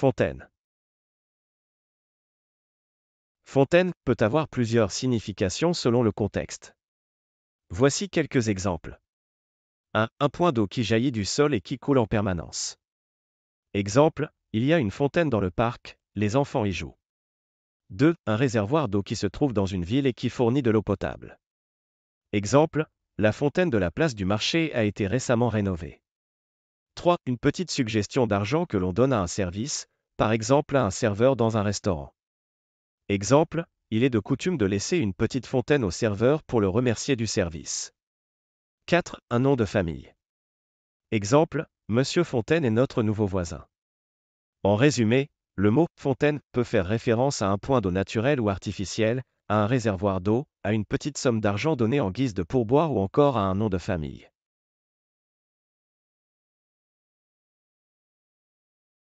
Fontaine. Fontaine peut avoir plusieurs significations selon le contexte. Voici quelques exemples. 1. Un point d'eau qui jaillit du sol et qui coule en permanence. Exemple, il y a une fontaine dans le parc, les enfants y jouent. 2. Un réservoir d'eau qui se trouve dans une ville et qui fournit de l'eau potable. Exemple, la fontaine de la place du marché a été récemment rénovée. 3. Une petite suggestion d'argent que l'on donne à un service, par exemple à un serveur dans un restaurant. Exemple, il est de coutume de laisser une petite fontaine au serveur pour le remercier du service. 4. Un nom de famille. Exemple, Monsieur Fontaine est notre nouveau voisin. En résumé, le mot fontaine peut faire référence à un point d'eau naturel ou artificiel, à un réservoir d'eau, à une petite somme d'argent donnée en guise de pourboire ou encore à un nom de famille.